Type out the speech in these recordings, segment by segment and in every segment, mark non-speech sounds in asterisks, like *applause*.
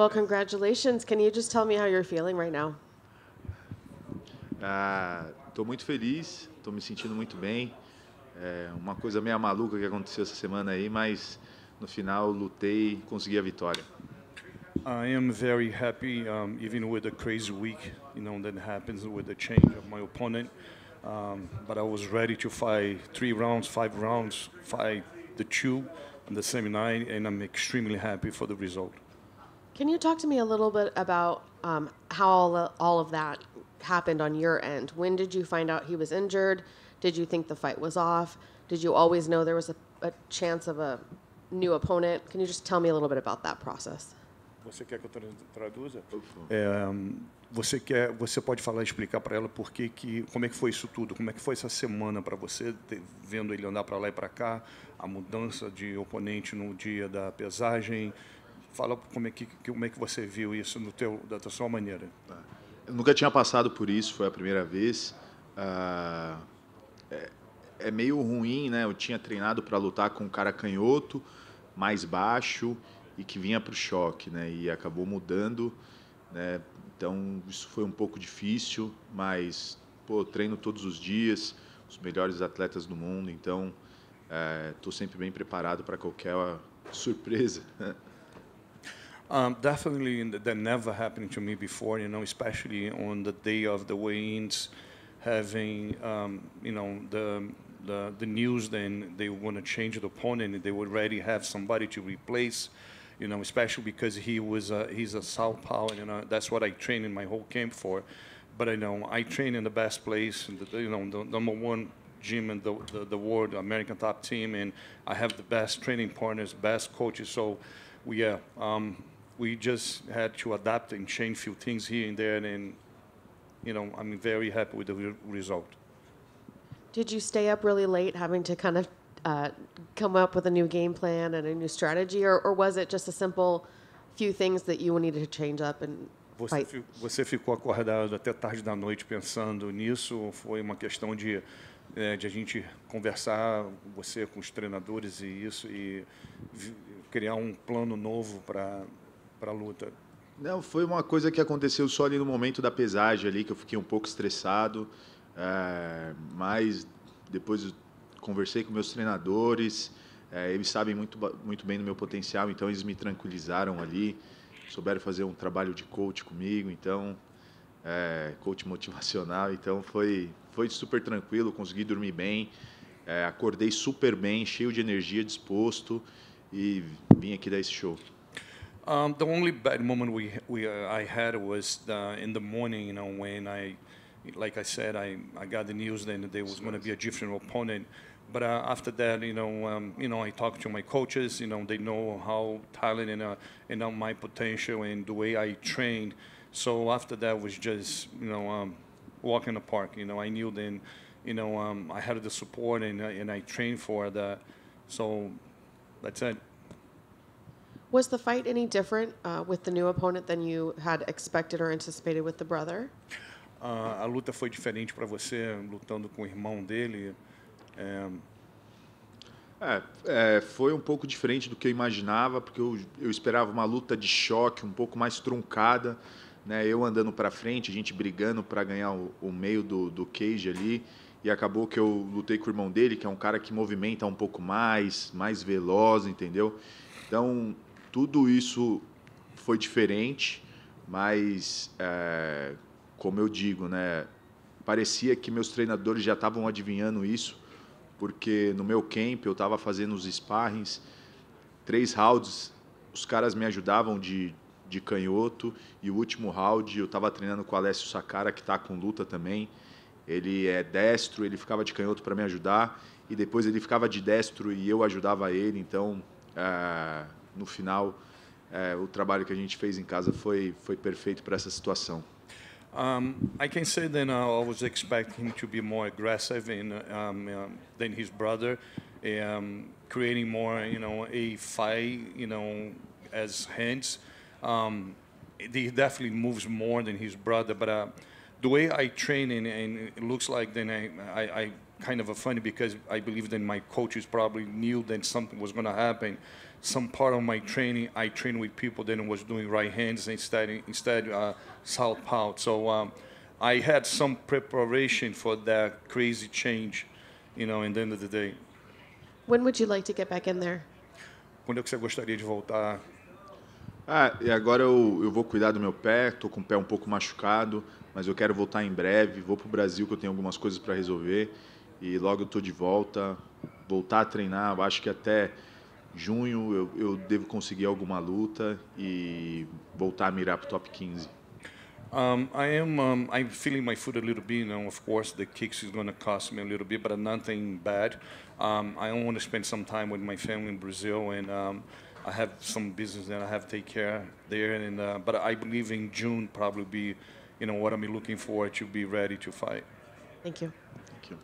Well, congratulations. Can you just tell me how you're feeling right now? Estou ah, muito feliz, estou me sentindo muito bem. É uma coisa meio maluca que aconteceu essa semana aí, mas no final lutei e consegui a vitória. I am very happy, um, even with a crazy week, you know, that happens with the change of my opponent. Um, but I was ready to fight three rounds, five rounds, fight the two on the same night, and I'm extremely happy for the result. Can you talk to me a little bit about um, how all, all of that happened on your end? When did you find out he was injured? Did you think the fight was off? Did you always know there was a, a chance of a new opponent? Can you just tell me a little bit about that process? Você quer que eu traduza? É, você quer, você pode falar, explicar para ela por que, que, como é que foi isso tudo, como é que foi essa semana para você, ter, vendo ele andar para lá e para cá, a mudança de oponente no dia da pesagem, Fala como é que, como é que você viu isso no teu, da sua maneira. Tá. Eu nunca tinha passado por isso, foi a primeira vez. Ah, é, é, meio ruim, né? Eu tinha treinado para lutar com um cara canhoto, mais baixo e que vinha para o choque, né? E acabou mudando, né? Então isso foi um pouco difícil, mas pô, treino todos os dias, os melhores atletas do mundo, então estou eh, é, sempre bem preparado para qualquer surpresa. Né? Um, definitely, that never happened to me before, you know, especially on the day of the weigh-ins, having, um, you know, the, the, the news then they want to change the opponent they already have somebody to replace, you know, especially because he was, a, he's a southpaw, you know, that's what I trained in my whole camp for. But I know I train in the best place, the, you know, the number one gym in the, the, the world, American top team, and I have the best training partners, best coaches, so, yeah, um, we just had to adapt and change a few things here and there, and you know, I'm very happy with the re result. Did you stay up really late, having to kind of uh, come up with a new game plan and a new strategy, or, or, was it just a simple few things that you needed to change up and? Você, você ficou acordado até tarde da noite pensando nisso? Foi uma questão de é, de a gente conversar você com os treinadores e isso e criar um plano novo para para a luta? Não, foi uma coisa que aconteceu só ali no momento da pesagem ali, que eu fiquei um pouco estressado, é, mas depois conversei com meus treinadores, é, eles sabem muito, muito bem do meu potencial, então eles me tranquilizaram ali, souberam fazer um trabalho de coach comigo, então é, coach motivacional, *laughs* então foi, foi super tranquilo, consegui dormir bem, é, acordei super bem, cheio de energia, disposto e vim aqui dar esse show. Um, the only bad moment we we uh, I had was the, in the morning, you know, when I, like I said, I, I got the news that there was going to be a different opponent. But uh, after that, you know, um, you know, I talked to my coaches. You know, they know how talented and uh, and uh, my potential and the way I trained. So after that was just you know um, the park. You know, I knew then, you know, um, I had the support and uh, and I trained for that. So that's it. Was the fight any different uh, with the new opponent than you had expected or anticipated with the brother? Uh, a luta foi diferente para você lutando com o irmão dele? É... É, é, foi um pouco diferente do que eu imaginava, porque eu, eu esperava uma luta de choque, um pouco mais truncada, né? Eu andando para frente, a gente brigando para ganhar o, o, meio do, do cage ali, e acabou que eu lutei com o irmão dele, que é um cara que movimenta um pouco mais, mais veloz, entendeu? Então tudo isso foi diferente, mas é, como eu digo, né, parecia que meus treinadores já estavam adivinhando isso, porque no meu camp eu estava fazendo os sparrings, três rounds, os caras me ajudavam de, de canhoto, e o último round eu estava treinando com o Alessio Sacara que está com luta também. Ele é destro, ele ficava de canhoto para me ajudar, e depois ele ficava de destro e eu ajudava ele, então. É, no final, é, eh, o trabalho que a gente fez em casa foi, foi perfeito para essa situação. Um, I can say that uh, I was expecting to be more aggressive in, um, um, than his brother, um, creating more, you know, a fight, you know, as hands. Um, he definitely moves more than his brother, but uh, the way I train and, and, it looks like then I, I, I kind of a funny because I believe that my coaches probably knew that something was going to happen. some part of my training, I trained with people that was doing right hands instead instead uh, southpaw. So um, I had some preparation for that crazy change, you know. In the end of the day. When would you like to get back in there? Quando é você gostaria de voltar? Ah, e agora eu, eu vou cuidar do meu pé. Estou com o pé um pouco machucado, mas eu quero voltar em breve. Vou para o Brasil que eu tenho algumas coisas para resolver e logo eu estou de volta. Voltar a treinar, eu acho que até junho eu, eu devo conseguir alguma luta e voltar a mirar para o top 15. Um, I am um, I'm feeling my foot a little bit, and of course the kicks is going to cost me a little bit, but nothing bad. Um, I want to spend some time with my family in Brazil, and um, I have some business that I have to take care there. And uh, but I believe in June probably be, you know, what I'm looking for to be ready to fight. Thank you. Thank you.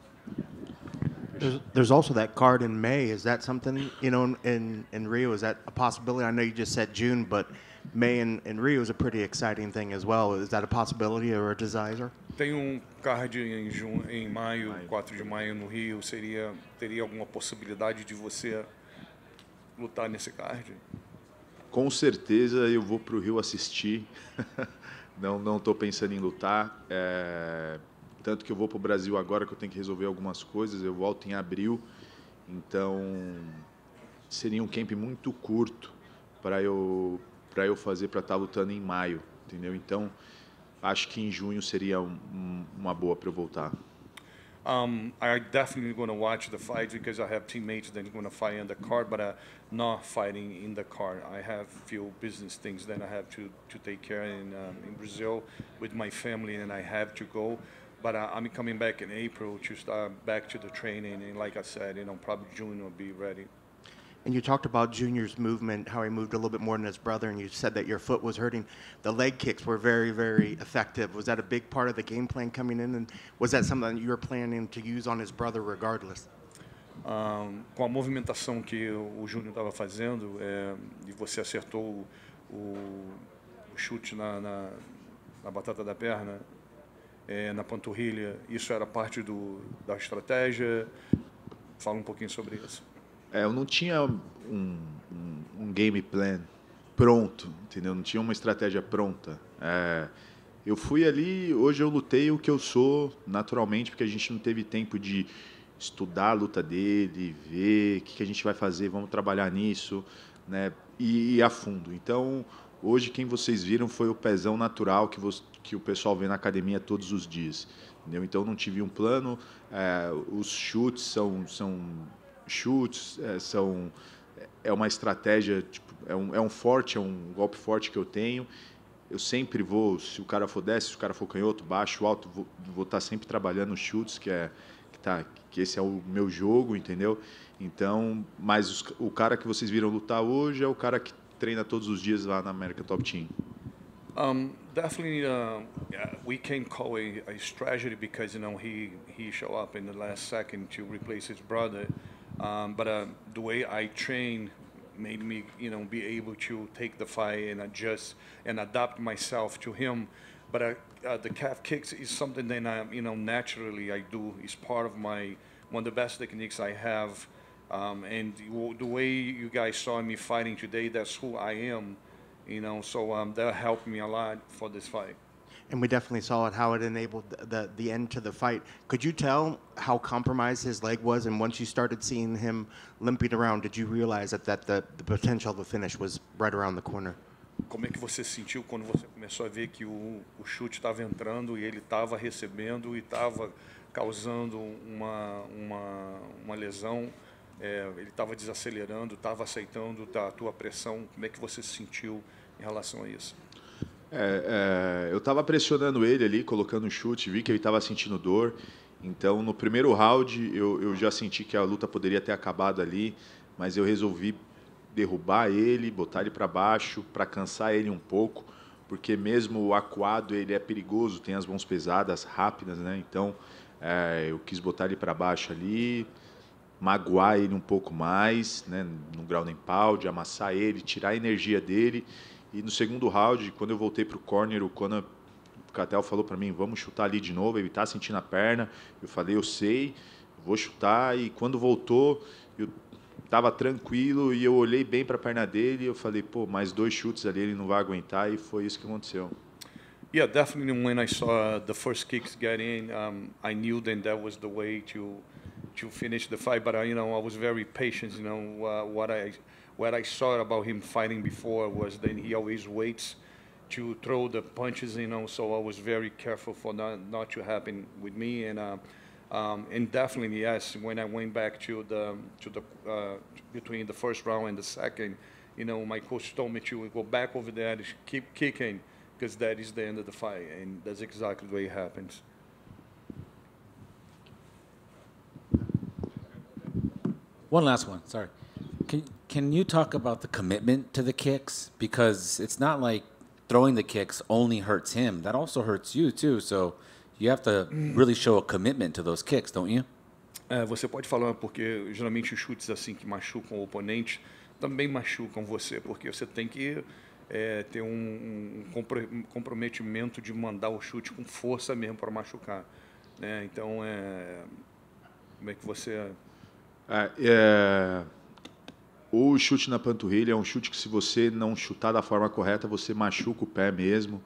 There's, there's, also that card in May. Is that something you know in in Rio? Is that a possibility? I know you just said June, but May in, in Rio is a pretty exciting thing as well. Is that a possibility or a desire? Tem um card em junho, em maio, 4 de maio no Rio. Seria teria alguma possibilidade de você lutar nesse card? Com certeza eu vou para o Rio assistir. *laughs* não não estou pensando em lutar. É tanto que eu vou para o Brasil agora, que eu tenho que resolver algumas coisas, eu volto em abril. Então, seria um camp muito curto para eu, para eu fazer para estar tá lutando em maio, entendeu? Então, acho que em junho seria um, uma boa para eu voltar. Um, I'm definitely going to watch the fight because I have teammates that are going to fight in the card, but I'm uh, not fighting in the card. I have few business things that I have to, to take care in, um, in Brazil with my family, and I have to go. but I, I'm coming back in April to start back to the training, and like I said, you know, probably June will be ready. And you talked about Junior's movement, how he moved a little bit more than his brother, and you said that your foot was hurting. The leg kicks were very, very effective. Was that a big part of the game plan coming in, and was that something that you were planning to use on his brother regardless? Um, com a movimentação que o, Júnior estava fazendo, é, e você acertou o, o chute na, na, na batata da perna, é, na panturrilha, isso era parte do, da estratégia? Fala um pouquinho sobre isso. É, eu não tinha um, um, um game plan pronto, entendeu? Não tinha uma estratégia pronta. É, eu fui ali, hoje eu lutei o que eu sou naturalmente, porque a gente não teve tempo de estudar a luta dele, ver o que, que a gente vai fazer, vamos trabalhar nisso, né? E, e a fundo. Então, hoje quem vocês viram foi o pezão natural que que o pessoal vem na academia todos os dias. Entendeu? Então não tive um plano. É, os chutes são, são chutes, é, são é uma estratégia, tipo, é, um, é um forte, é um golpe forte que eu tenho. Eu sempre vou, se o cara for desce, se o cara for canhoto, baixo, alto, vou, vou estar tá sempre trabalhando os chutes, que é que tá, que esse é o meu jogo, entendeu? Então, mas os, o cara que vocês viram lutar hoje é o cara que treina todos os dias lá na América Top Team. Um, definitely, uh, yeah, we can call a, a tragedy because you know he he showed up in the last second to replace his brother. Um, but uh, the way I train made me you know be able to take the fight and adjust and adapt myself to him. But uh, uh the calf kicks is something that I you know naturally I do. It's part of my one of the best techniques I have. Um, and the way you guys saw me fighting today, that's who I am. you know, so um, that helped me a lot for this fight. And we definitely saw it how it enabled the, the, the end to the fight. Could you tell how compromised his leg was? And once you started seeing him limping around, did you realize that, that the, the potential of a finish was right around the corner? Como é que você se sentiu quando você começou a ver que o, o chute estava entrando e ele estava recebendo e estava causando uma, uma, uma lesão? É, ele estava desacelerando, estava aceitando tá, a tua pressão. Como é que você se sentiu em relação a isso? É, é, eu estava pressionando ele ali, colocando um chute, vi que ele estava sentindo dor. Então, no primeiro round, eu, eu já senti que a luta poderia ter acabado ali, mas eu resolvi derrubar ele, botar ele para baixo, para cansar ele um pouco, porque mesmo acuado ele é perigoso, tem as mãos pesadas, rápidas, né? Então, é, eu quis botar ele para baixo ali, magoar ele um pouco mais, né, no grau nem pau, de amassar ele, tirar a energia dele. E no segundo round, quando eu voltei para o corner, o Conan o Catel falou para mim: vamos chutar ali de novo. Ele está sentindo a perna. Eu falei: eu sei, vou chutar. E quando voltou, eu estava tranquilo e eu olhei bem para a perna dele. E eu falei: pô, mais dois chutes ali, ele não vai aguentar. E foi isso que aconteceu. Yeah, definitely. When I saw the first kicks get in, um, I knew then that was the way to to finish the fight. But I, uh, you know, I was very patient. You know, uh, what I what I saw about him fighting before was that he always waits to throw the punches. You know, so I was very careful for not not to happen with me. And uh, um, and definitely yes, when I went back to the to the uh, between the first round and the second, you know, my coach told me to go back over there and keep kicking because that is the end of the fight, and that's exactly it happens. One last one. Sorry. Can, can you talk about the commitment to the kicks? Because it's not like throwing the kicks only hurts him. That also hurts you too. So you have to really show a commitment to those kicks, don't you? É, você pode falar porque geralmente os chutes assim que machucam o oponente também machucam você, porque você tem que é, ter um, um, comprometimento de mandar o chute com força mesmo para machucar. Né? Então, é, como é que você ah, é, o chute na panturrilha é um chute que, se você não chutar da forma correta, você machuca o pé mesmo.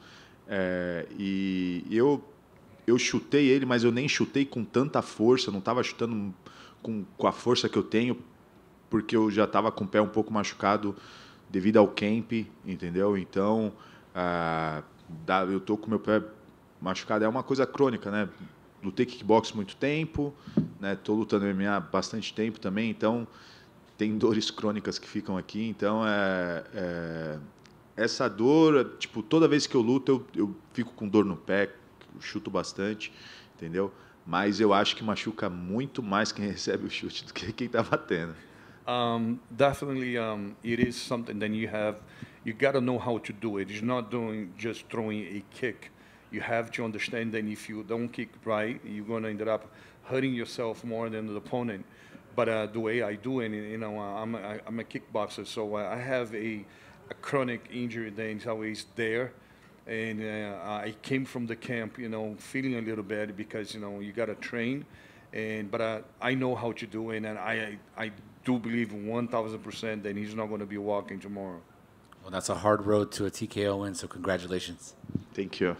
É, e eu, eu chutei ele, mas eu nem chutei com tanta força, não estava chutando com, com a força que eu tenho, porque eu já estava com o pé um pouco machucado devido ao camp, entendeu? Então, ah, eu tô com meu pé machucado. É uma coisa crônica, né? lutei kickbox muito tempo, né? Tô lutando MMA há bastante tempo também, então tem *laughs* dores crônicas que ficam aqui, então é, é essa dor, tipo, toda vez que eu luto, eu, eu fico com dor no pé, chuto bastante, entendeu? Mas eu acho que machuca muito mais quem *laughs* recebe o chute do que quem está batendo. Um, definitely, um, it is something that you have, you got to know how to do it. not doing just throwing a kick. you have to understand that if you don't kick right, you're going to end up hurting yourself more than the opponent. But uh, the way I do it, you know, I'm a, I'm a kickboxer, so I have a, a chronic injury that is always there. And uh, I came from the camp, you know, feeling a little bad because, you know, you got to train. And, but I, uh, I know how to do it, and I, I do believe 1,000% that he's not going to be walking tomorrow. Well, that's a hard road to a TKO win, so congratulations. Thank you.